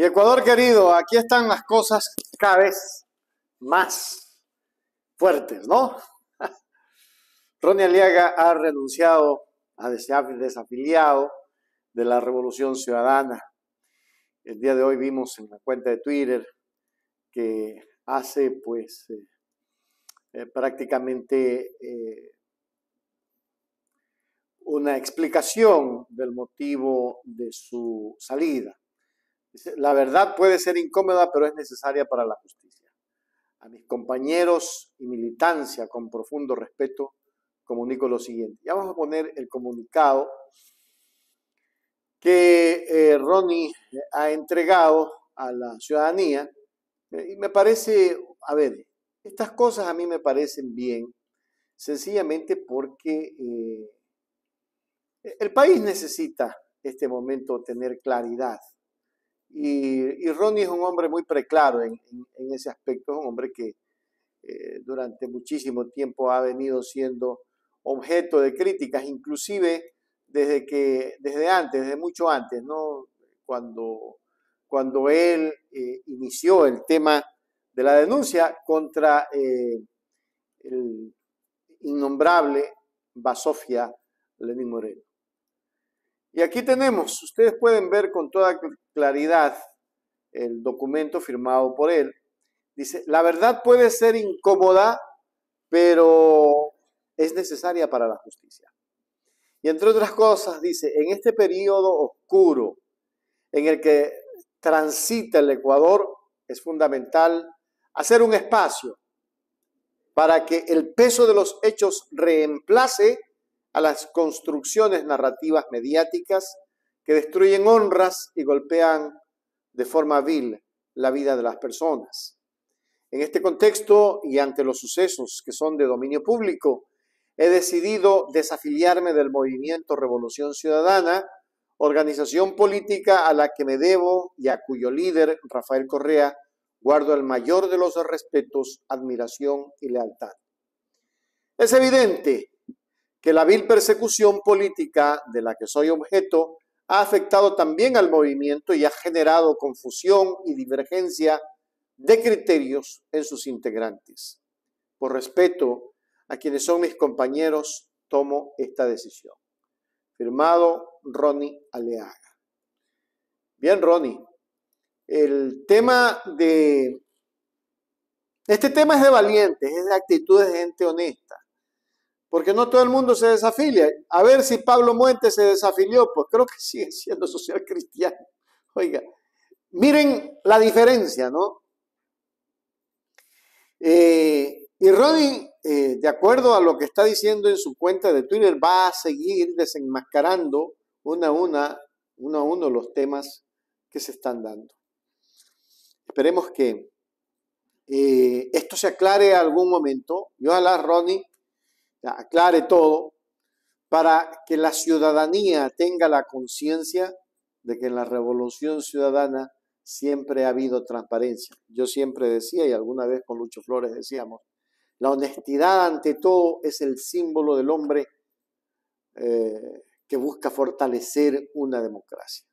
Y Ecuador querido, aquí están las cosas cada vez más fuertes, ¿no? Ronnie Aliaga ha renunciado, a desafiliado de la Revolución Ciudadana. El día de hoy vimos en la cuenta de Twitter que hace pues eh, eh, prácticamente eh, una explicación del motivo de su salida la verdad puede ser incómoda, pero es necesaria para la justicia. A mis compañeros y militancia, con profundo respeto, comunico lo siguiente. Ya vamos a poner el comunicado que eh, Ronnie eh, ha entregado a la ciudadanía. Eh, y me parece, a ver, estas cosas a mí me parecen bien, sencillamente porque el país necesita este momento tener claridad y, Ronnie es un hombre muy preclaro en, ese aspecto, es un hombre que eh, durante muchísimo tiempo ha venido siendo objeto de críticas, inclusive desde que, desde antes, desde mucho antes, ¿no? Cuando, cuando él eh, inició el tema de la denuncia contra eh, el innombrable Basofia Lenín Moreno. Y aquí tenemos, ustedes pueden ver con toda claridad el documento firmado por él. Dice, la verdad puede ser incómoda, pero es necesaria para la justicia. Y entre otras cosas, dice, en este periodo oscuro en el que transita el Ecuador, es fundamental hacer un espacio para que el peso de los hechos reemplace a las construcciones narrativas mediáticas que destruyen honras y golpean de forma vil la vida de las personas. En este contexto y ante los sucesos que son de dominio público, he decidido desafiliarme del movimiento Revolución Ciudadana, organización política a la que me debo y a cuyo líder, Rafael Correa, guardo el mayor de los respetos, admiración y lealtad. Es evidente que la vil persecución política de la que soy objeto ha afectado también al movimiento y ha generado confusión y divergencia de criterios en sus integrantes. Por respeto a quienes son mis compañeros, tomo esta decisión. Firmado Ronnie Aleaga. Bien, Ronnie. El tema de... Este tema es de valientes, es de actitudes de gente honesta. Porque no todo el mundo se desafilia. A ver si Pablo Muente se desafilió, pues creo que sigue siendo social cristiano. Oiga, miren la diferencia, ¿no? Eh, y Ronnie, eh, de acuerdo a lo que está diciendo en su cuenta de Twitter, va a seguir desenmascarando una a una, uno a uno los temas que se están dando. Esperemos que eh, esto se aclare algún momento y ojalá Ronnie aclare todo, para que la ciudadanía tenga la conciencia de que en la revolución ciudadana siempre ha habido transparencia. Yo siempre decía, y alguna vez con Lucho Flores decíamos, la honestidad ante todo es el símbolo del hombre eh, que busca fortalecer una democracia.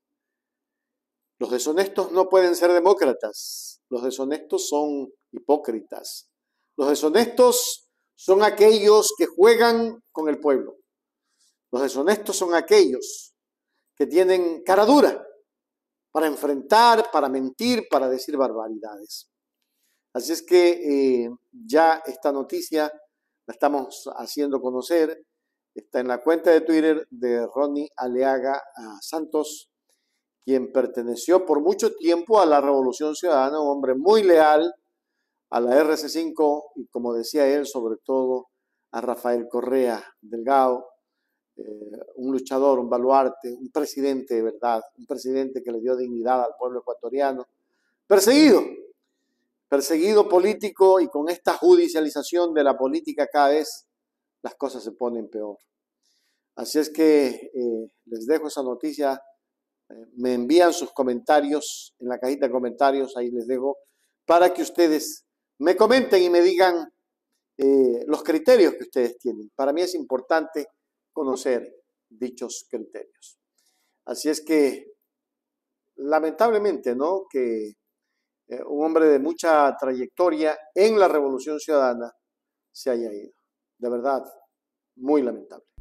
Los deshonestos no pueden ser demócratas, los deshonestos son hipócritas. Los deshonestos son aquellos que juegan con el pueblo. Los deshonestos son aquellos que tienen cara dura para enfrentar, para mentir, para decir barbaridades. Así es que eh, ya esta noticia la estamos haciendo conocer. Está en la cuenta de Twitter de Ronnie Aleaga ah, Santos, quien perteneció por mucho tiempo a la Revolución Ciudadana, un hombre muy leal, a la RC5 y como decía él, sobre todo a Rafael Correa Delgado, eh, un luchador, un baluarte, un presidente de verdad, un presidente que le dio dignidad al pueblo ecuatoriano, perseguido, perseguido político y con esta judicialización de la política cada vez las cosas se ponen peor. Así es que eh, les dejo esa noticia, eh, me envían sus comentarios en la cajita de comentarios, ahí les dejo, para que ustedes me comenten y me digan eh, los criterios que ustedes tienen. Para mí es importante conocer dichos criterios. Así es que, lamentablemente, ¿no? Que eh, un hombre de mucha trayectoria en la Revolución Ciudadana se haya ido. De verdad, muy lamentable.